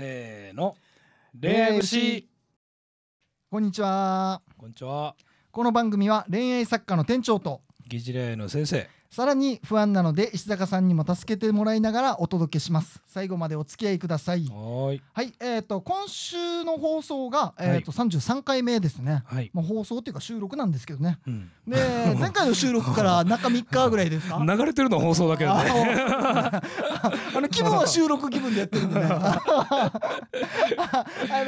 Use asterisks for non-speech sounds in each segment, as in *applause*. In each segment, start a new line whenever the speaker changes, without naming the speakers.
せーの恋愛節こんにちはこんにちはこの番組は恋愛作家の店長と
疑似恋愛の先生
さらに不安なので石坂さんにも助けてもらいながらお届けします最後までお付き合いくださいはいえっ、ー、と今週の放送が、えー、と33回目ですね、はい、まあ、放送っていうか収録なんですけどね、うん、で *laughs* 前
回の収録から中3日ぐらいですか *laughs* 流れてるの放送だけどね *laughs* あの気分は収録気分でやってるんでねあ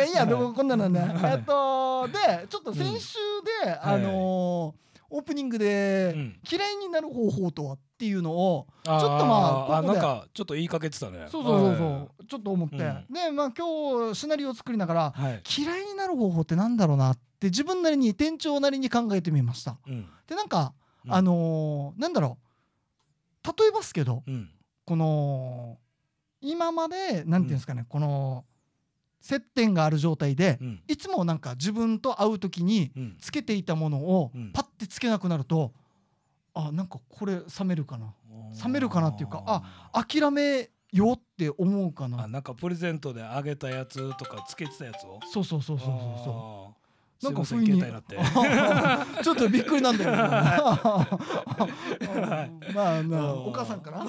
いいやでもこんなのねえっとでちょっと先週で、うん、あのーはいオープニングで、嫌いになる方法とはっていうのをちょっとまああなんか
ちょっと言いかけてたねそうそうそうそう、はい、ちょっと思って、うん、で
まあ今日シナリオを作りながら、はい、嫌いになる方法ってなんだろうなって自分なりに店長なりに考えてみました、うん、でなんか、うん、あのー、なんだろう例えばすけど、うん、この今までなんていうんですかね、この接点がある状態で、いつもなんか自分と会う時につけていたものをパッってつけなくなるとあなんかこれ冷めるかな
冷めるかなっていうかあ諦めよって思うかなあなんかプレゼントであげたやつとかつけてたやつをそうそうそうそうそうそ
なんか雰囲気なって *laughs* ちょっとびっくりなんだよ、まあ、まあ、お母さんから。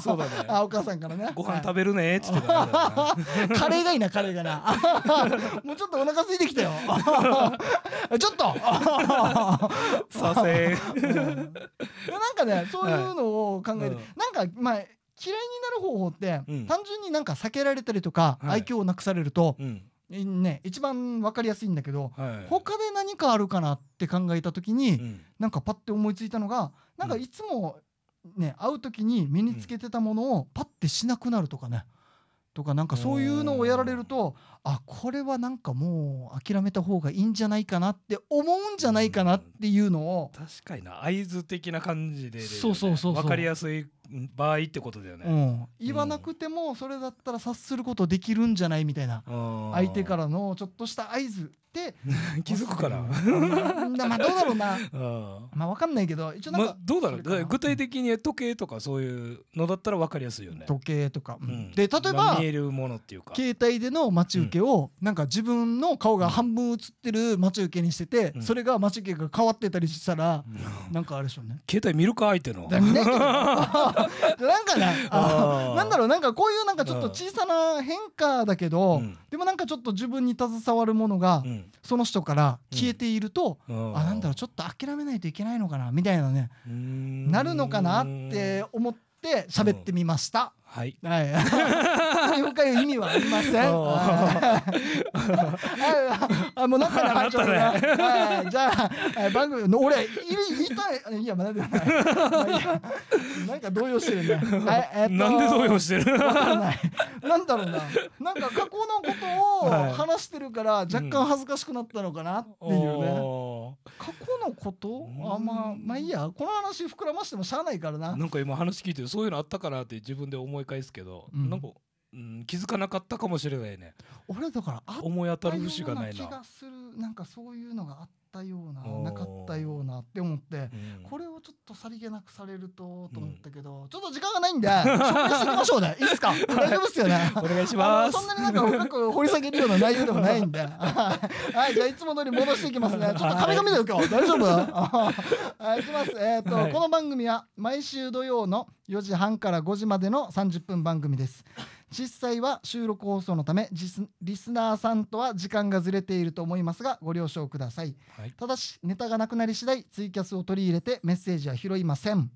そうだね。あ、お母さんからね。ご飯
食べるねって。*laughs* カレーがいいな、カレーがな。
*laughs* もうちょっとお腹空いてきたよ。ちょっと。させ。なんかね、そういうのを考えて、なんか、まあ。嫌いになる方法って、単純になんか避けられたりとか、愛嬌をなくされると、ね、一番分かりやすいんだけど、はい、他で何かあるかなって考えた時に、うん、なんかパッて思いついたのがなんかいつもね、うん、会う時に身につけてたものをパッてしなくなるとかね、とかなんかそういうのをやられるとあこれはなんかもう諦めた方がいいんじゃないかなって思うんじゃないかなっていうのを、うん、確
かにな合図的な感じで、ね、そうそうそう分かりやすい場合ってことだよね、うん、
言わなくてもそれだったら察することできるんじゃないみたいな、
うん、相手か
らのちょっとした合図で
*laughs* 気づくかな
まあどうだろうな *laughs* まあ分かんないけど一応なんか、ま
どうだろう具体的に時計とかそういうのだったら分かりやすいよね時計とか、で例えば、うか
携帯での待ち受けけをなんか自分の顔が半分映ってる待ち受けにしてて、うん、それが待ち受けが変わってたりしたら、
うん、なんかあれでしょうね携帯見るか相手の *laughs* なんか
なんだろうなんかこういうなんかちょっと小さな変化だけど、うん、でもなんかちょっと自分に携わるものが、その人から消えていると、うん、あなんだろうちょっと諦めないといけないのかなみたいなねなるのかなって思ってして喋ってみました。はい。はい。*laughs* 意味はありません。あ、もう中に入っち *laughs* ったね。じゃあ、番組の俺、言いたい、いや、まだでない。なんか動揺してるね。は
い、なんで動揺してる。な
んだろうな。なんか過去のことを話してるから、若干恥ずかしくなったのかなっていうね。過去のことあまあまあいいやこの話膨らましてもしゃあないからななんか今
話聞いてそういうのあったかなって自分で思い返すけど、うん、なんか、うん、気づかなかったかもしれないね俺だからあ思い当たる節がないな気が
するなんかそういうのがあったったようななかった
ようなって思って、うん、こ
れをちょっとさりげなくされるとと思ったけど、うん、ちょっと時間がないんで紹介していきましょうね *laughs* いいですか大丈夫ですよねお願いしますそんなになんか深く掘り下げるような内容でもないんで *laughs* はいじゃあいつも通り戻していきますね *laughs* ちょっとカメカメだよ今日大丈夫はいいきますえっ、と、はい、この番組は毎週土曜の4時半から5時までの30分番組です実際は収録放送のためリスナーさんとは時間がずれていると思いますがご了承ください、はい、ただしネタがなくなり次第ツイキャスを取り入れてメッセージは拾いません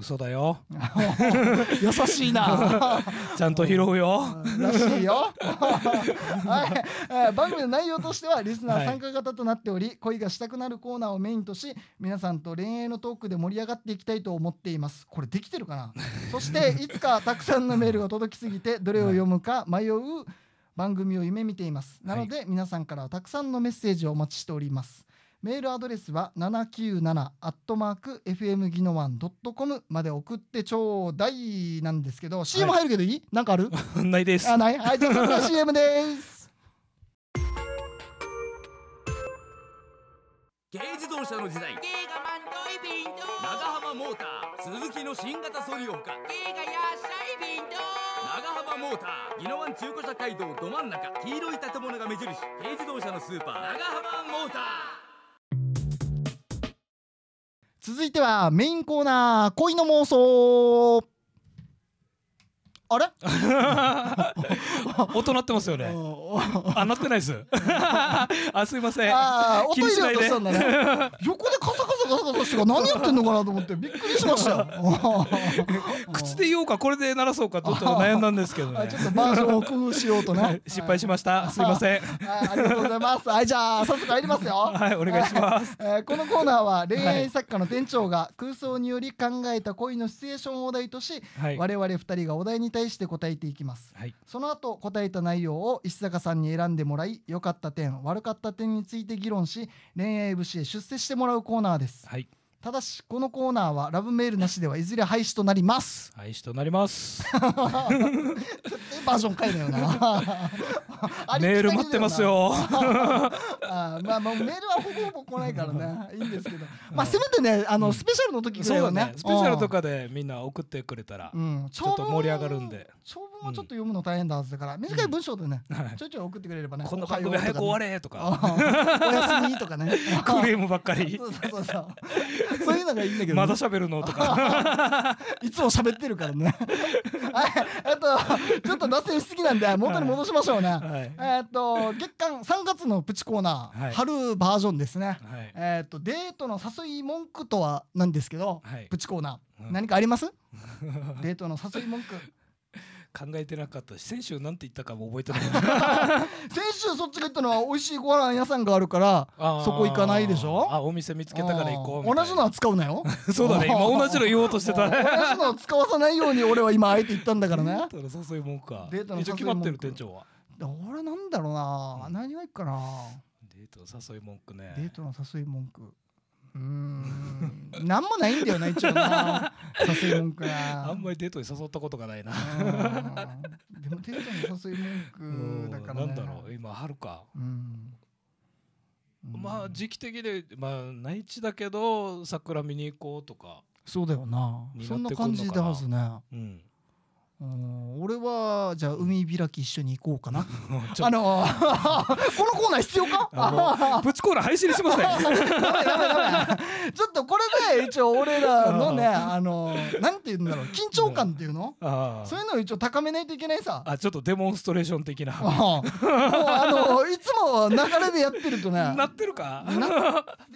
嘘だよ *laughs* 優しいな *laughs* ちゃんと拾うよらしいよ
*laughs* はい、えー、番組の内容としてはリスナー参加型となっており、はい、恋がしたくなるコーナーをメインとし皆さんと恋愛のトークで盛り上がっていきたいと思っていますこれできてるかなそしていつかたくさんのメールが届きすぎてどれを読むか迷う番組を夢見ていますなので、皆さんからたくさんのメッセージをお待ちしておりますメールアドレスは七七九アットマーク f m ギノワンドットコムまで送ってちょうだいなんですけど、CM 入るけどいいなんかあるないです。あ、ないはい、じゃあそれ CM です。
軽自動車の時代。長浜モーター、鈴木の新型ソリオほか。長浜モーターギノワン中古車街道ど真ん中黄色い建物が目印軽自動車のスーパー長浜モーター
続いてはメインコーナー恋の妄
想あれ *laughs* 音鳴ってますよね *laughs* あ、鳴ってないです *laughs* あ、すいませんあ音入れようとしたんだね横でカサカサカサして何やってんのかなと思ってびっくりしましたよ *laughs* 口で言おうかこれで鳴らそうかちょっと悩んだんですけど、ね、ちょっとバージョンを工夫しようとね失敗しました、すいませんありがとうご
ざいますはいじゃあ早速入りますよ
*laughs* はいお願いしま
す、えー、このコーナーは恋愛作家の店長が空想により考えた恋のシチュエーションをお題とし、はい、我々二人がお題に対して答えていきます、はい、その後答えた内容を石坂さんに選んでもらい良かった点悪かった点について議論し恋愛節へ出世してもらうコーナーです。はいただしこのコーナーはラブメールなしではいずれ廃止となりま
す廃止となりますバ
ージョン変えるよな
*laughs* メール待ってますよ *laughs*
あまあもうメールはほぼほぼ来ないからねいいんですけどまあせめてねあのスペシャルの時ぐらいはねね、スペシャルと
かでみんな送ってくれたら、うん、ちょっと盛り上がるんで長文はちょっと
読むの大変だはずだから、短い文章でね、ちょいちょい送ってくれればねこの番組早く終われとか *laughs* お休みとかねクレームばっかりそ
うそうそう *laughs* そういうのがいいんだけど、ね、まだ喋るのとか
*laughs* いつも喋ってるからねはいあとちょっと脱線しすぎなんで元に戻しましょうね、はい、えっと月間3月のプチコーナー、はい、春バージョンですね、はい、えっとデートの誘い文句とはなんですけど、プチコーナー、うん、何かあります *laughs* デートの誘い文句
考えてなかったし先週なんて言ったかも覚えてない先
週 *laughs* そっちが言ったのは美味しいご飯屋さんがあるからそこ行かな
いでしょあお店見つけたから行こ
う同じのは使うなよ *laughs* そうだね今同じ
の言おうとしてたね *laughs* 同じのを使わさないように俺は今あえて言ったんだからねデータの一応決まってる店長は
俺なんだろうな何がいいかな
デートの誘い文句ねデートの誘い文句うん何もないんだよな一応な *laughs* 誘い文句はあんまりデートに誘ったことがないなでもデートの誘い文句 *laughs* だから、ね、なんだろう今春か、うん、まあ時期的でまあ内地だけど桜見に行こうとか
そうだよなそんな感じではずね、うん、うん、俺はじゃあ海開き一緒に行こうかなあのー、*laughs* このコーナー必要かプチコーナー配信しますね *laughs* ちょっとこれで、一応俺らのねあ
のー、なんて言うんだろう緊張
感っていうのそういうのを一応高めないといけないさ
あちょっとデモンストレーション的なもうあのー、いつも流れでやってるとねなってるか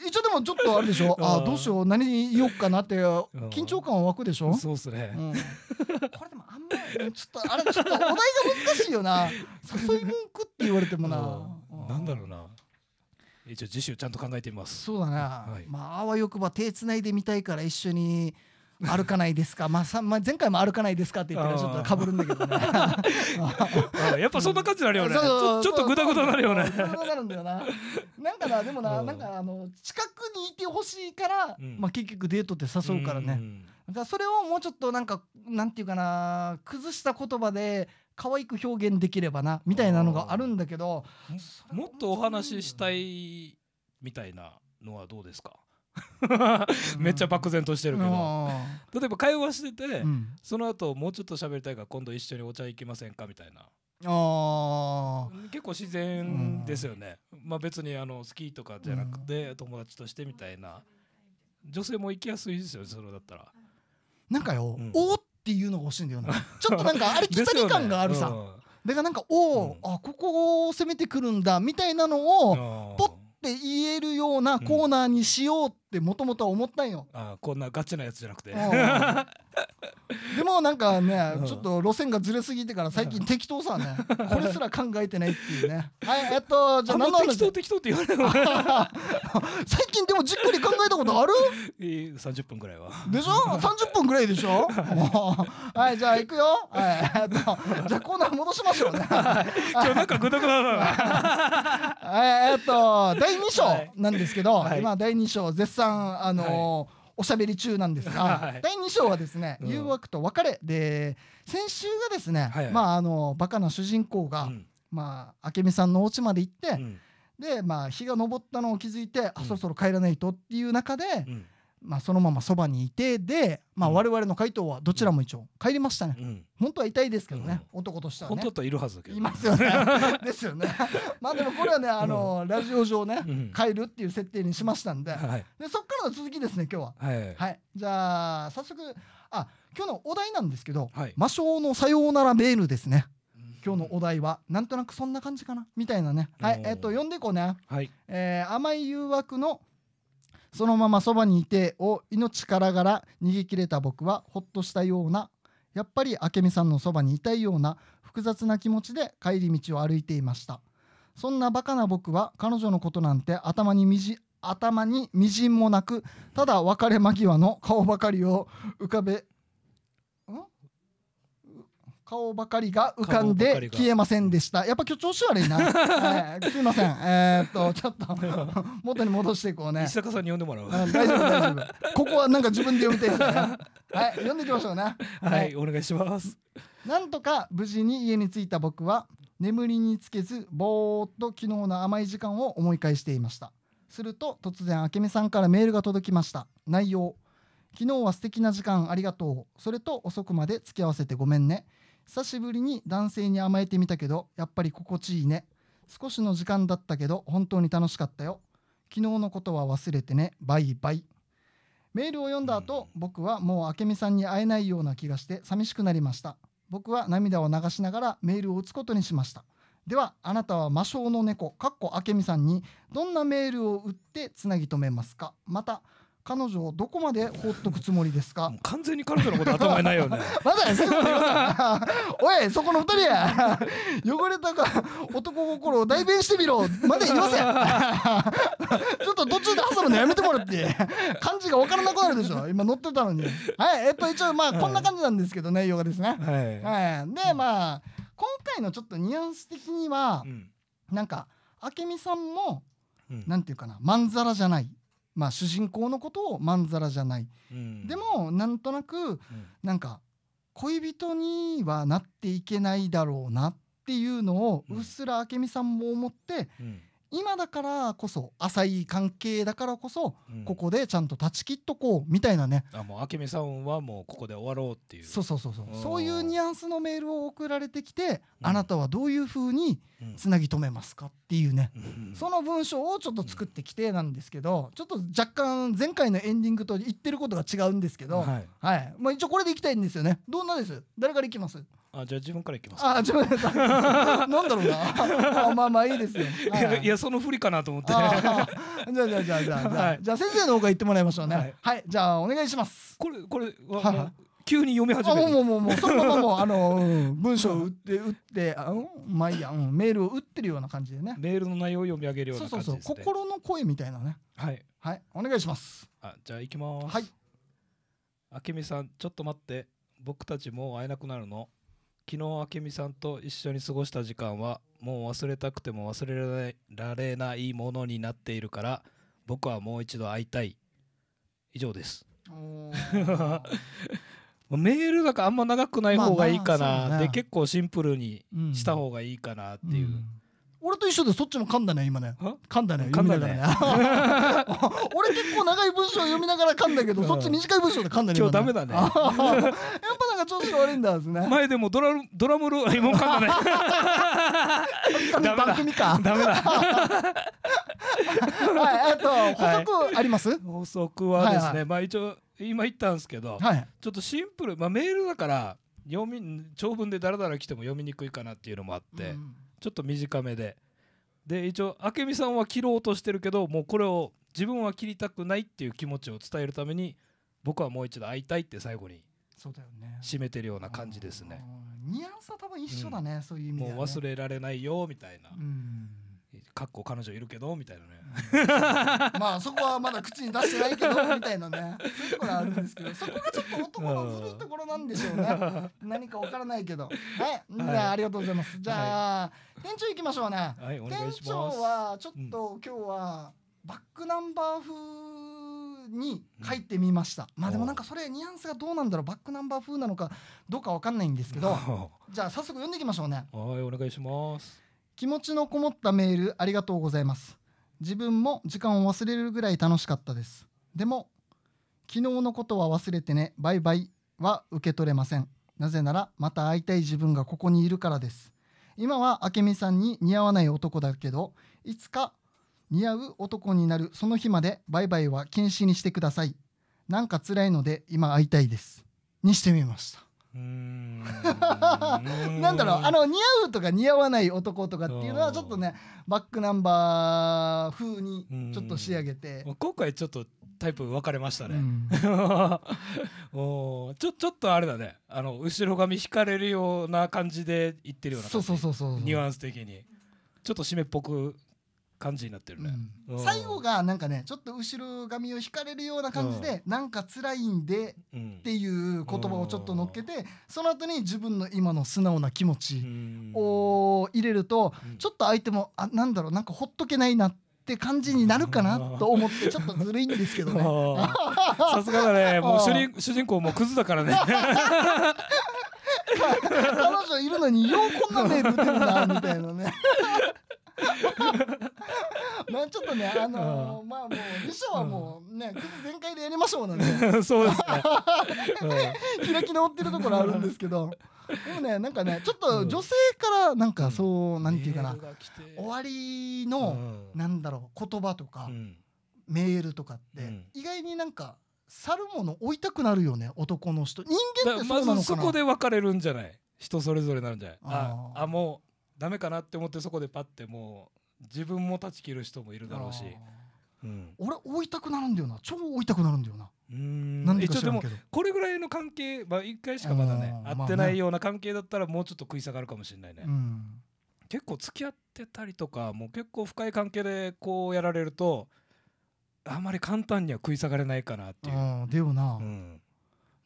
一応でもちょっとあれでしょ *laughs* あどうしよう何言おうかなって緊張感は湧くでしょそ
うっすね、うん、これで
もちょっとあれちょっとお題が難しいよな誘い文句って言われてもな、
なんだろうな一応次週ちゃんと考えてみます
そうだな、はい、まああわよくば手つないでみたいから一緒に歩かないですか、まあさまあ、前回も歩かないですかって言ったらちょっとかぶるんだけどね
*laughs* やっぱそんな感じになるよね、ちょっとぐだぐだなるよねな
るんだよななんかなでもな,、なんかあの近くにいてほしいから、うん、まあ、結局デートって誘うからね、うんなんかそれをもうちょっとなんかなんていうかな崩した言葉で可愛く表現できればな
みたいなのがあるんだけどもっとお話ししたいみたいなのはどうですか *laughs* めっちゃ漠然としてるけど、例えば会話してて、うん、その後もうちょっと喋りたいから今度一緒にお茶行きませんかみたいな
あ
結構自然ですよね、うん、まあ、別にあのスキーとかじゃなくて友達としてみたいな、女性も行きやすいですよねそれだったら。
なんかよ、うん、おっていうのが欲しいんだよな *laughs* ちょっとなんかありきたり感があるさ、ねうん、だからなんかおお、うん、あここを攻めてくるんだみたいなのをポッって言えるようなコーナーにしようってもともとは思ったんよ、
あこんなガチなやつじゃなくて
*laughs* でもなんかね、ちょっと路線がずれすぎてから最近適当さね、これすら考えてないっていうね。*laughs* はい、えっと、じゃあ何の話適当適当って言われる *laughs* 最近でもじっくり考えたことある
?30 分ぐらいは。でし
ょ ?30 分ぐらいでしょはい、じゃあ行くよ。はい、えっと、じゃあコーナー戻しましょうね。
今日なんかぐだぐだだ
な。えっと、第2章なんですけど、はい、今第2章絶賛、あのー、はいおしゃべり中なんですが、はい、第2章はですね「誘惑と別れで」先週がですね、はいはい、まああのバカな主人公が、うん、まあ明美さんのお家まで行って、うん、でまあ日が昇ったのを気づいて、あそろそろ帰らないとっていう中で、まあ、そのままそばにいてで、まあ、我々の回答はどちらも一応帰りましたね、うん、本当は痛いですけどね、うん、男
としては、ね、本当だったらいるはずだけどいますよね *laughs* ですよね
まあでもこれはねあの、うん、ラジオ上ね、帰るっていう設定にしましたんではい、でそっからの続きですね今日は、はい、はい、じゃあ早速あ今日のお題なんですけど「はい、魔性のさようならメール」ですね今日のお題はなんとなくそんな感じかなみたいなねはいえっ、ー、と読んでいこうね、はいえー、甘い誘惑の「そのままそばにいてを命からがら逃げ切れた僕はほっとしたようなやっぱり明美さんのそばにいたいような複雑な気持ちで帰り道を歩いていましたそんなバカな僕は彼女のことなんて頭にみじ頭にみじんもなくただ別れ間際の顔ばかりを浮かべ顔ばかりが浮かんで消えませんでした。やっぱ今日調子悪いな。*laughs* えー、すいません。えー、っと、ちょっと *laughs* 元に戻していこうね。石坂さんに呼んでもらう。大丈夫、大丈夫。ここはなんか自分で読みたいですね。はい、読んでいきましょうね。はい、はい、お願いします。なんとか無事に家に着いた僕は、眠りにつけず、ぼーっと昨日の甘い時間を思い返していました。すると、突然、明美さんからメールが届きました。内容。昨日は素敵な時間ありがとう。それと遅くまで付き合わせてごめんね。久しぶりに男性に甘えてみたけどやっぱり心地いいね少しの時間だったけど本当に楽しかったよ昨日のことは忘れてねバイバイメールを読んだ後、うん、僕はもう明美さんに会えないような気がして寂しくなりました僕は涙を流しながらメールを打つことにしましたではあなたは魔性の猫かっこあけみさんにどんなメールを打ってつなぎ止めますかまた彼女をどこまで放っとくつもりですか完全に彼女のこ
と頭にないよね *laughs* まだや
*laughs* おいそこの二人や *laughs* 汚れたか男心を代弁してみろまで言ませちょっと途中で挟むのやめてもらって漢字が分からなくなるでしょ今乗ってたのにはいえっと一応まあこんな感じなんですけどね、はい、ヨガですね、はい、はい、でまあ今回のちょっとニュアンス的には、うん、なんか明美さんも、うん、なんていうかなまんざらじゃないまあ、主人公のことをまんざらじゃない、うん、でもなんとなく、うん、なんか恋人にはなっていけないだろうなっていうのをうっすら明美さんも思って、うん、今だからこそ浅い関係だからこそ、ここでちゃんと断ち切っとこうみたいなね、
うん、あもう明美さんはもうここで終わろうっていうそうそうそうそう
そうい
うニュアンスのメールを送られてきて、あなたはどういうふうにつなぎ止めますかっていうね、その文章をちょっと作ってきてなんですけど、ちょっと若干前回のエンディングと言ってることが違うんですけど、はい、はい、まあ、一応これでいきたいんですよねどんなです誰からいきます
あじゃあ自分からいきますあ自分 *laughs* なんだろうなあまあまあいいですよ、はい、いやそのふりかなと思ってじゃじゃじゃじゃ、はい、
じゃ先生の方が言ってもらいましょうね、はい、はい、じゃあお願いしますこれこれは急に読み始めもうもうもうそのままもうあの、うん、文章を打って打ってあまあいいや、う
ん、メールを打ってるような感じでねメールの内容を読み上げるような感じです、ね、そうそうそう心
の声みたいなね
はい、はい、お願いしますあじゃあ行きますはいあけみさんちょっと待って僕たちもう会えなくなるの昨日明美さんと一緒に過ごした時間はもう忘れたくても忘れられないものになっているから僕はもう一度会いたい以上です *laughs* メールだからあんま長くない方がいいかな、まあで結構シンプルにした方がいいかなっていう、うんうん
俺と一緒でそっちも噛んだね今ね噛んだね読んだがね *laughs* 俺結構長い文章読みながら噛んだけど、そっち短い文章で噛んだね今日ダメだね *laughs* やっぱなんか
調子が悪いんだですね前でもドラドラムローもう *laughs* 噛んだね番組かダメだ
はいあと補
足あります、はい、補足はですね、はいはい、まあ一応今言ったんですけど、はい、ちょっとシンプルまあメールだから読み長文でだらだら来ても読みにくいかなっていうのもあって、うんちょっと短めでで一応明美さんは切ろうとしてるけどもうこれを自分は切りたくないっていう気持ちを伝えるために僕はもう一度会いたいって最後に締めてるような感じですね。ね
ニュアンスは多分一緒だね、うん、そういう意味で、ね、も
う忘れられないよみたいな。うんかっこ彼女いるけどみたいな
ね *laughs* まあそこはまだ口に出してないけどみたいなねそういうところ
あるんですけどそこがちょっと男のずるいとこ
ろなんでしょうね *laughs* 何かわからないけどはいじゃ、あありがとうございますじゃあ、はい、店長いきましょうね、
はい、店長は
ちょっと今日はバックナンバー風に書いてみました、うん、まあでもなんかそれニュアンスがどうなんだろうバックナンバー風なのかどうかわかんないんですけどじゃあ早速読んでいきましょうね
はいお願いします
気持ちのこもったメールありがとうございます自分も時間を忘れるぐらい楽しかったですでも昨日のことは忘れてねバイバイは受け取れませんなぜならまた会いたい自分がここにいるからです今は明美さんに似合わない男だけどいつか似合う男になるその日までバイバイは禁止にしてくださいなんか辛いので今会いたいですにしてみましたなんだろうあの似合うとか似合わない男
とかっていうのはちょっとねバックナンバー風にちょっと仕上げて今回ちょっとタイプ分かれましたね、うん、*laughs* おちょちょっとあれだねあの後ろ髪引かれるような感じでいってるようなそうそうそうそうニュアンス的にちょっと締めっぽく感じになってるね、うん、最
後がなんかねちょっと後ろ髪を引かれるような感じで、うん、なんか辛いんでっていう言葉をちょっと乗っけて、うん、その後に自分の今の素直な気持ちを入れると、ちょっと相手もあなんだろうなんかほっとけないなってって感じになるかなと思ってちょ
っとずるいんですけどね *laughs* さすがだね *laughs* もう主人主人公もクズだからね
彼女いるのにようこんな目出てるなみたいなね *laughs* まあちょっとねあのー、まあもう衣装はもうねクズ全開でやりましょうなんで *laughs* そうですね、*laughs* 開き直ってるところあるんですけどでもねなんかねちょっと女性からなんかそう、うん、なんていうかな終わりの、うん、なんだろう言葉とか、うん、メー
ルとかって、うん、
意外になんか去るもの追いたくなるよね男の人人間ってそうなのかなまずそこ
で分かれるんじゃない人それぞれなんじゃないああもうダメかなって思ってそこでパッてもう自分も断ち切る人もいるだろうし、うん、俺追
いたくなるんだよな超追いたくなるんだよなうん一応でか知らんけど
これぐらいの関係、まあ、1回しかまだね会ってないような関係だったらもうちょっと食い下がるかもしれないね、うん、結構付き合ってたりとかもう結構深い関係でこうやられるとあまり簡単には食い下がれないかなっ
ていう。でもな、うん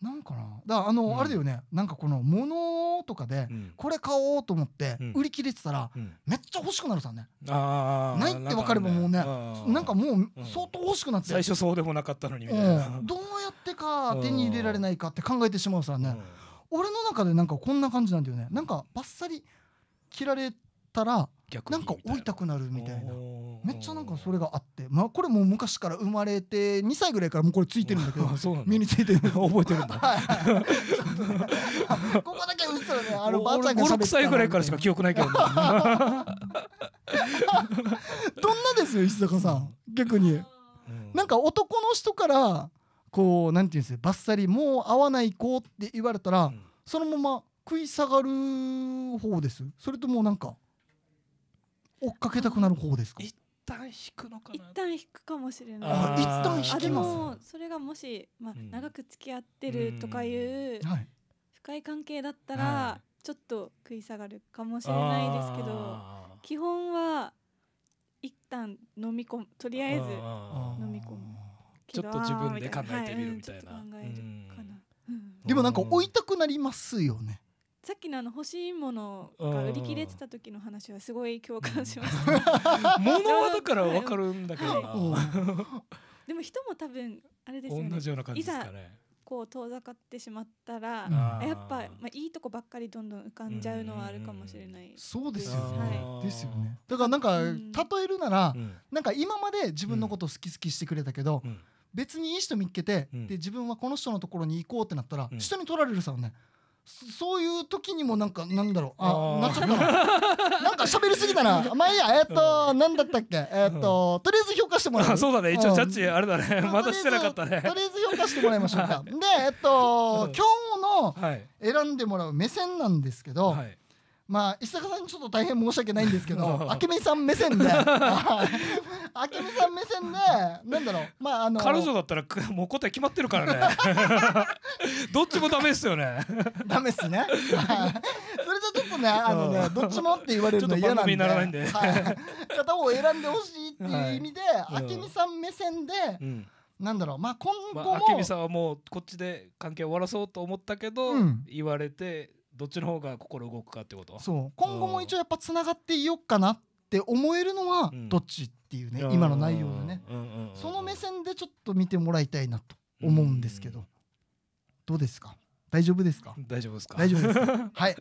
なんかなだかあの、うん、あれだよねなんかこの物とかでこれ買おうと思って売り切れてたら、めっちゃ欲しくなるさね、
うん、ないって分かればもうね
なんかもう相当欲しくなって、最初そ
うでもなかったのにみたいな、
どうやってか手に入れられないかって考えてしまうさね、俺の中でなんかこんな感じなんだよねなんかばっさり切られたら逆なんか追いたくなるみたいなめっちゃなんかそれがあってまあこれもう昔から生まれて2歳ぐらいからもうこれついてるんだけど *laughs* 身についてる *laughs* 覚えてるんだはいはいね、*laughs* ここだけうねあのばあちゃんが56歳ぐ
らいからしか記憶ないけどどん
なですよ石坂さん逆に、うん、なんか男の人からこうなんていうんですよばっさりもう会わない子って言われたら、うん、そのまま食い下がる方ですそれともなんか追っかけたくなる方ですか
一旦引くのか一旦引くかもしれないあ一旦引きますでもそれがもし、まあ、長く付き合ってるとかいう、深い関係だったら、ちょっと食い下がるかもしれないですけど基本は一旦飲み込むとりあえず飲み込むちょっと自分で考えてみるみたいな、はいうん、でもなんか追い
たくなりますよね、
さっきのあの欲しいものが売り切れてた時の話はすごい共感しました *laughs* 物はだからわかるんだけど、
は
い、でも人も多分あれですよねいざこう遠ざかってしまったら、やっぱ、まあ、いいとこばっかりどんどん浮かんじゃうのはあるかもしれない、そうですよね、
はい、ですよねだからなんか、例えるなら、うん、なんか今まで自分のこと好き好きしてくれたけど、別にいい人見っけて、で自分はこの人のところに行こうってなったら、人に取られるさね、そういう時にもなんかなんだろうあなっちゃったな *laughs* なんか喋りすぎたなまあいいやえっ、ー、と、うん、なんだったっけえっ、ー、と、とりあえず評価してもらう *laughs* そうだね一応ジャッジ
あれだね、まだしてなかったねとりあえず評価してもらいましょうか、*laughs* で
えっ、ー、と、今日の選んでもらう目線なんですけど、はいまあ石坂さんにちょっと大変申し訳ないんで
すけど、*laughs* あけ
みさん目線で、
*laughs* *laughs* あ
けみさん目線で、なんだろう、まああの彼女
だったらもう答え決まってるからね。どっちもダメですよね。ダメっすね。
それじゃちょっとね、あのね、どっちもって言われるの嫌なんで、方を選んでほしいっていう意味で、あけみさん目線で。なんだろうまあ今後も、あ、明美さん
はもうこっちで関係を終わらそうと思ったけど、言われてどっちの方が心動くかってことそう今後も一
応やっぱつながっていよっかなって思えるのはどっちっていうね、うん、今の内容で
ね、その目線
でちょっと見てもらいたいなと思うんですけど、うん、どうですか大丈夫です
か大丈夫ですか
大丈夫ですか *laughs* はい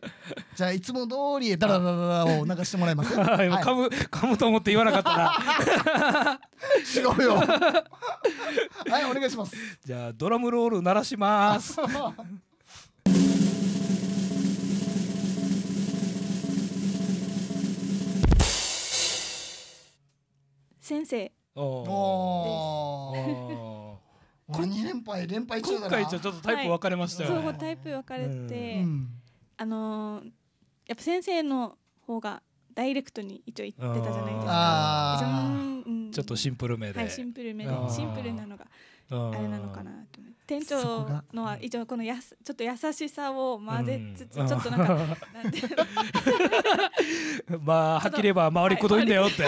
じゃあいつも通りダラダラダラを流してもらいます *laughs*
はい、噛むと思って言わなかったな *laughs* 違
うよはいお願いします
じゃあドラムロール鳴らします
先生おこれ2連敗連敗中だな今回ちょっとタイプ分かれましたよね、はい、そうタイプ分かれて、うん、あのー、やっぱ先生の方がダイレクトに一応言ってたじゃないですか、
ああうん、ちょっとシンプルめで、はい、シンプルめでシンプルなのが
あれなのかなと思って店長のは一応このやすちょっと優しさを混ぜつつ、ちょっとなんか、まあはっきり言えば回りくどいんだよって、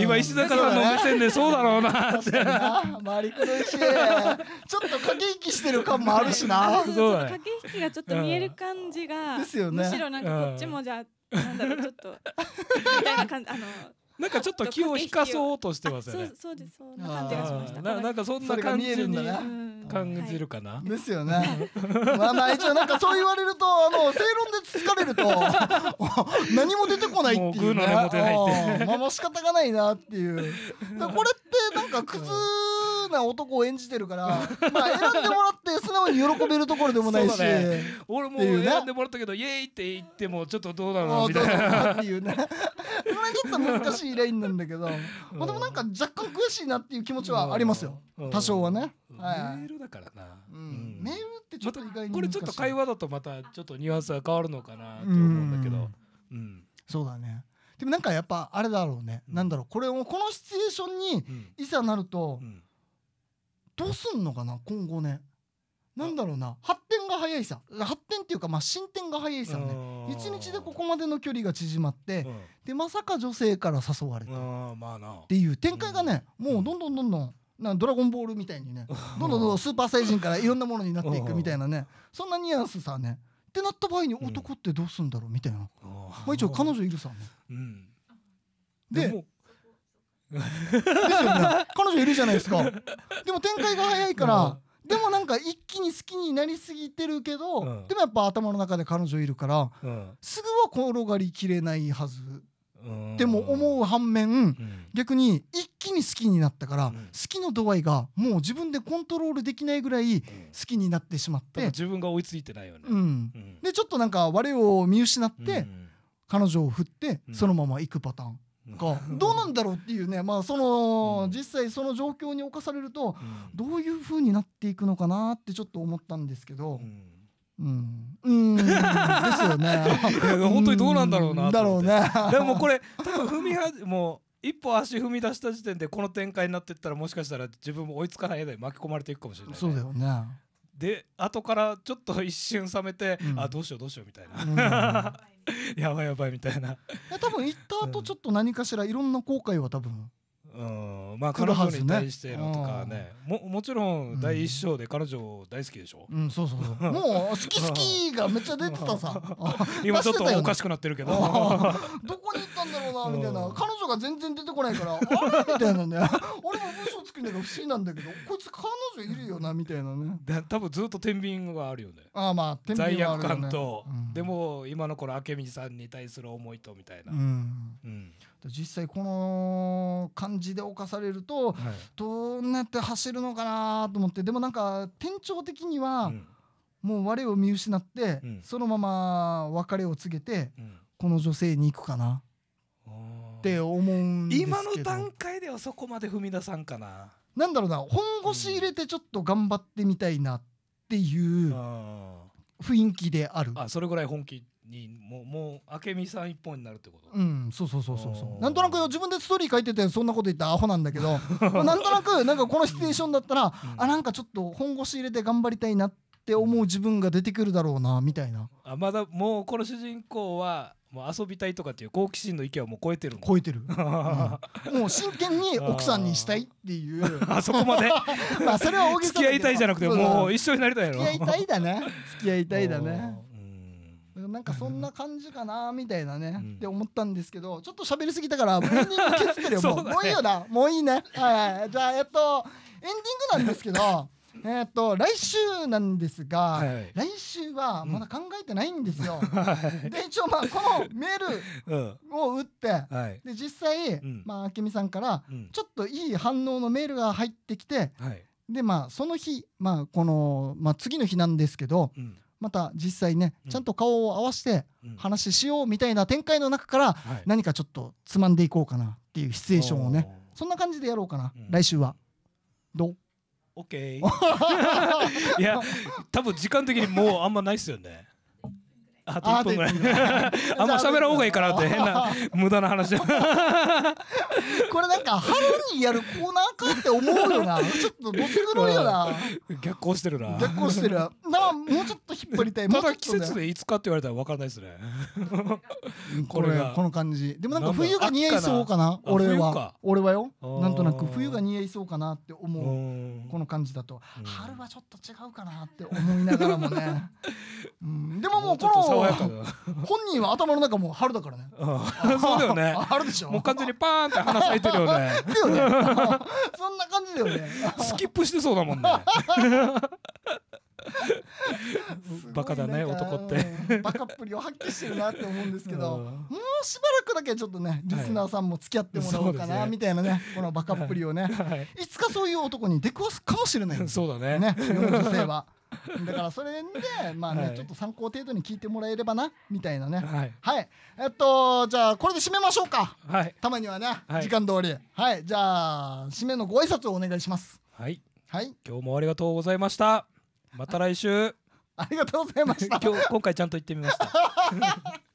今石坂さんの目線でそうだろうなって
回りくどいしちょっと駆け引きしてる感もあるしな駆け引きがちょっと見える感じが、むしろなんかこっちもじゃあなんだろうちょっとみ
たいな感じあのなんかちょっと気を引かそうとしてますよね。そうですそうな感じがしました。ななんかそんな感じに感じるかな。ですよね。*laughs* まあまあ一応なんかそう言われ
るとあの正論で疲れると *laughs* 何も出てこないっていうね。もうグーのも出ないって。まあもう仕方がないなっていう。これってなんか崩な男を演じてるから、まあ、選んでもらって素直に喜べるところでもないし、ね、
俺も選んでもらったけど、ね、イエイって言ってもちょっとどうだろうみたいなっていうねちょっと難しいラインなんだけど、うん、まあ、でもなんか
若干悔しいなっていう気持ちはありますよ、うん、多少はね、
はい、メールだからな、うんメールってちょっと意外に、ま、これちょっと会話だとまたちょっとニュアンスが変わるのかなと思うん
だけどうん、そうだねでもなんかやっぱあれだろうね、うん、なんだろうこれをこのシチュエーションにいざなると、うんどうすんのかな今後ねなんだろうな発展が早いさ発展っていうかまあ進展が早いさね一日でここまでの距離が縮まって、うん、でまさか女性から誘われた
っ
ていう展開がね、うん、もうどんどんどんどんなドラゴンボールみたいにねどんどんどんどんスーパーサイジンからいろんなものになっていくみたいなねそんなニュアンスさねってなった場合に男ってどうすんだろうみたいな、うん、まあ一応彼女いるさ、ね、
うん、でですよね彼女いるじゃないですかで
も展開が早いから、でもなんか一気に好きになりすぎてるけど、うん、でもやっぱ頭の中で彼女いるから、うん、すぐは転がりきれないはずでも思う反面、うん、逆に一気に好きになったから、好きの度合いがもう自分でコントロールできないぐらい好きになってしまって、自
分が追いついてないよね、
でちょっとなんか我を見失って、彼女を振ってそのまま行くパターン、か *laughs* どうなんだろうっていうね、まあ、その、うん、実際その状況に侵されると、どういうふうになっていくのかなってちょっと思
ったんですけど。うん、うんですよね。*laughs* 本当にどうなんだろうなだろうね。でもこれ多分踏みはもう一歩足踏み出した時点でこの展開になってったらもしかしたら自分も追いつかない間に巻き込まれていくかもしれない、ね、そうだよね。で後からちょっと一瞬冷めて、うん、あどうしようどうしようみたいな、*laughs* やばいやばいみたいな
多分行った後ちょっと何かしらいろんな後悔は多分
うんまあ、彼女に対してのとかね、ももちろん第一章で彼女大好きでしょ、うん、うん、そうそうそう *laughs* もう好き好き
がめっちゃ出てたさ今ちょっとおか
しくなってるけどどこに行っ
たんだろうなみたいな彼女が全然出てこないからあれみたいなね俺も文章作るのが不思議なんだけどこいつ彼女いるよ
なみたいなねで多分ずっと天秤があるよねああまあ天秤はあるよ、ね、罪悪感と、でも今のこの明美さんに対する思いとみたいなうん
実際この感じで犯されると、はい、どうなって走るのかなと思ってでもなんか店長的には、もう我を見失って、うん、そのまま別れを告げて、うん、この女性に行くかなって思うんですけ今の段
階ではそこまで踏み出さんかな。
なんだろうな本腰入れてちょっと頑張ってみたいなっていう雰囲気である。う
ん、あそれぐらい本気にもうもう明美さん一本になるってこ
とうんそうそうそうそうそうなんとなく自分でストーリー書いててそんなこと言ったらアホなんだけど、*laughs* なんとなくなんかこのシチュエーションだったら、うん、あなんかちょっと本腰入れて頑張りたいなって思う自分が出てくるだろうなみたいな
あまだもうこの主人公はもう遊びたいとかっていう好奇心の意見はもう超えてる超えてる、*laughs* うん、も
う真剣に奥さんにしたいっていう *laughs* あそこまでまあそれは大げさ付き合いたいじゃなくてもう一
緒になりたいの付き合いたい
だね付き合いたいだねなんかそんな感じかなみたいなね、うん、って思ったんですけどちょっと喋りすぎたから *laughs* もういいよなもういいねはい、じゃあえっとエンディングなんですけど *laughs* えっと来週なんですが、はい、来週はまだ考えてないんですよ。う *laughs* ん、で一応まあこのメールを打って、うんで実際、うん、まあ明美さんから、ちょっといい反応のメールが入ってきて、でまあその日まあこの、まあ、次の日なんですけど、また実際ねちゃんと顔を合わせて話しようみたいな展開の中から何かちょっとつまんでいこうかなっていうシチュエーションをねそんな感じでやろうかな、うん、来週はどう
オッケー *laughs* いや多分時間的にもうあんまないっすよねあと1分ぐらいあんま喋らん方がいいかなって変な無駄な話 *laughs* これ
なんか春にやるコーナーかって思うよなちょっとどせ黒いよな
逆行してるな逆行してるな
もうちょっと引
っ張りたい *laughs* ただ季節でいつかって言われたら分からないですね
これこの感じでもなんか冬が似合いそうかな俺は俺はよなんとなく冬が似合いそうかなって思うこの感じだと春はちょっと違うかなって思いながらもね *laughs* でももうこの爽やかだ本人は頭の中もう
春だからね *laughs* そうだよね *laughs* 春でしょもう完全にパーンって花咲いてるよね *laughs* そんな
感じだよね
スキップしてそうだもんねバカだね男って
バカっぷりを発揮してるなって思うんですけど、もうしばらくだけちょっとねリスナーさんも付き合ってもらおうかな、みたいなねこのバカっぷりをね、い、つかそういう男に出くわすかもしれないそうだねね女性は *laughs* だからそれで、まあね、はい、ちょっと参考程度に聞いてもらえればな、みたいなね。はい。はい、えっと、じゃあ、これで締めましょうか。はい。たまにはね、はい、時間通り。はい。じゃ
あ、締めのご挨拶をお願いします。はい。はい。今日もありがとうございました。また来週。ありがとうございました。今日、今回ちゃんと言ってみました。*laughs*